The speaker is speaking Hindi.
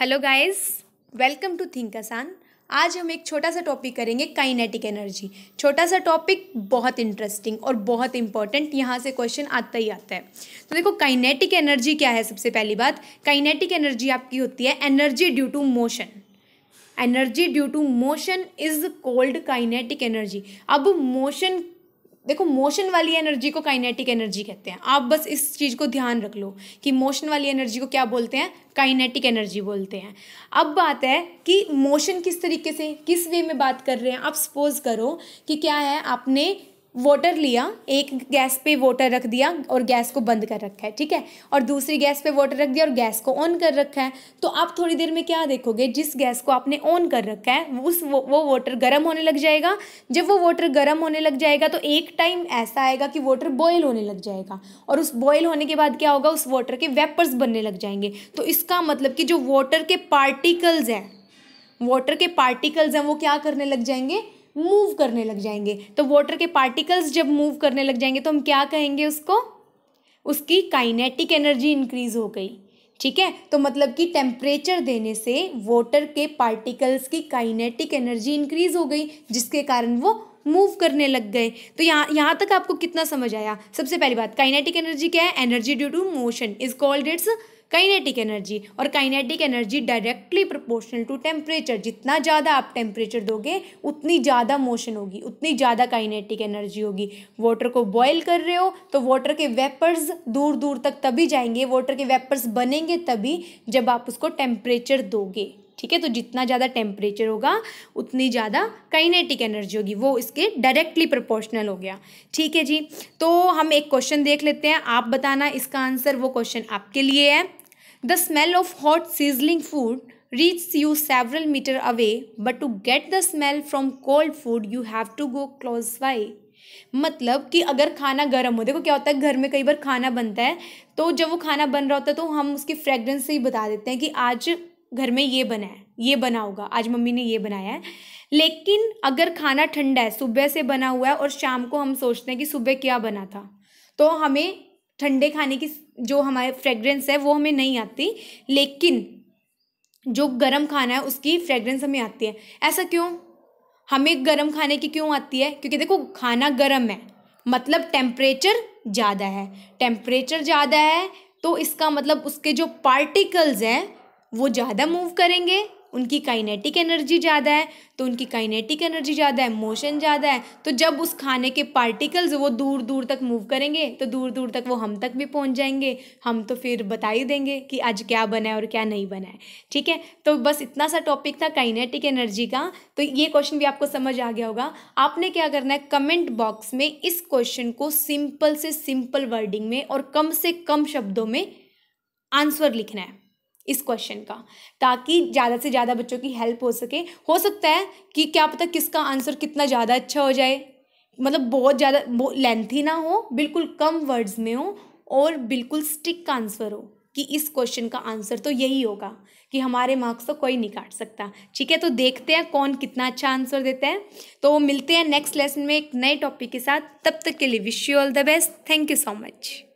Hello guys welcome to think आसान आज हम एक छोटा सा टॉपिक करेंगे काइनेटिक एनर्जी छोटा सा टॉपिक बहुत इंटरेस्टिंग और बहुत इंपॉर्टेंट यहाँ से क्वेश्चन आता ही आता है तो देखो काइनेटिक एनर्जी क्या है सबसे पहली बात काइनेटिक एनर्जी आपकी होती है energy due to motion energy due to motion is called kinetic energy अब मोशन देखो मोशन वाली एनर्जी को काइनेटिक एनर्जी कहते हैं आप बस इस चीज़ को ध्यान रख लो कि मोशन वाली एनर्जी को क्या बोलते हैं काइनेटिक एनर्जी बोलते हैं अब बात है कि मोशन किस तरीके से किस वे में बात कर रहे हैं आप सपोज करो कि क्या है आपने वाटर लिया एक गैस पे वाटर रख दिया और गैस को बंद कर रखा है ठीक है और दूसरी गैस पे वाटर रख दिया और गैस को ऑन कर रखा है तो आप थोड़ी देर में क्या देखोगे जिस गैस को आपने ऑन कर रखा है उस वो वो वाटर गर्म होने लग जाएगा जब वो वाटर गर्म होने लग जाएगा तो एक टाइम ऐसा आएगा कि वाटर बॉयल होने लग जाएगा और उस बॉयल होने के बाद क्या होगा उस वाटर के वेपर्स बनने लग जाएंगे तो इसका मतलब कि जो वाटर के पार्टिकल्स हैं वाटर के पार्टिकल्स हैं वो क्या करने लग जाएंगे मूव करने लग जाएंगे तो वाटर के पार्टिकल्स जब मूव करने लग जाएंगे तो हम क्या कहेंगे उसको उसकी काइनेटिक एनर्जी इंक्रीज हो गई ठीक है तो मतलब कि टेम्परेचर देने से वाटर के पार्टिकल्स की काइनेटिक एनर्जी इंक्रीज हो गई जिसके कारण वो मूव करने लग गए तो यहाँ यहाँ तक आपको कितना समझ आया सबसे पहली बात काइनेटिक एनर्जी क्या है energy due to motion is called it's kinetic energy और kinetic energy directly proportional to temperature जितना ज़्यादा आप टेम्परेचर दोगे उतनी ज़्यादा मोशन होगी उतनी ज़्यादा काइनेटिक एनर्जी होगी वाटर को बॉयल कर रहे हो तो वाटर के वेपर्स दूर दूर तक तभी जाएंगे वाटर के वेपर्स बनेंगे तभी जब आप उसको टेम्परेचर दोगे ठीक है तो जितना ज़्यादा टेम्परेचर होगा उतनी ज़्यादा काइनेटिक एनर्जी होगी वो इसके डायरेक्टली प्रोपोर्शनल हो गया ठीक है जी तो हम एक क्वेश्चन देख लेते हैं आप बताना इसका आंसर वो क्वेश्चन आपके लिए है The smell of hot sizzling food reaches you several metres away, but to get the smell from cold food, you have to go close by. मतलब कि अगर खाना गर्म हो देखो क्या होता है घर में कई बार खाना बनता है तो जब वो खाना बन रहा होता है तो हम उसकी फ्रेग्रेंस से ही बता देते हैं कि आज घर में ये बना है ये बना होगा आज मम्मी ने ये बनाया है लेकिन अगर खाना ठंडा है सुबह से बना हुआ है और शाम को हम सोचते हैं कि सुबह क्या बना था तो हमें ठंडे खाने की जो हमारे फ्रेगरेंस है वो हमें नहीं आती लेकिन जो गर्म खाना है उसकी फ्रेगरेंस हमें आती है ऐसा क्यों हमें गर्म खाने की क्यों आती है क्योंकि देखो खाना गर्म है मतलब टेम्परेचर ज़्यादा है टेम्परेचर ज़्यादा है तो इसका मतलब उसके जो पार्टिकल्स हैं वो ज़्यादा मूव करेंगे उनकी काइनेटिक एनर्जी ज़्यादा है तो उनकी काइनेटिक एनर्जी ज़्यादा है मोशन ज़्यादा है तो जब उस खाने के पार्टिकल्स वो दूर दूर तक मूव करेंगे तो दूर दूर तक वो हम तक भी पहुँच जाएंगे हम तो फिर बता ही देंगे कि आज क्या बना है और क्या नहीं बना है ठीक है तो बस इतना सा टॉपिक था काइनेटिक एनर्जी का तो ये क्वेश्चन भी आपको समझ आ गया होगा आपने क्या करना है कमेंट बॉक्स में इस क्वेश्चन को सिंपल से सिंपल वर्डिंग में और कम से कम शब्दों में आंसर लिखना है इस क्वेश्चन का ताकि ज़्यादा से ज़्यादा बच्चों की हेल्प हो सके हो सकता है कि क्या पता किसका आंसर कितना ज़्यादा अच्छा हो जाए मतलब बहुत ज़्यादा लेंथी ना हो बिल्कुल कम वर्ड्स में हो और बिल्कुल स्टिक का आंसर हो कि इस क्वेश्चन का आंसर तो यही होगा कि हमारे मार्क्स तो कोई नहीं काट सकता ठीक है तो देखते हैं कौन कितना अच्छा आंसर देता है तो मिलते हैं नेक्स्ट लेसन में एक नए टॉपिक के साथ तब तक के लिए wish you all the best thank you so much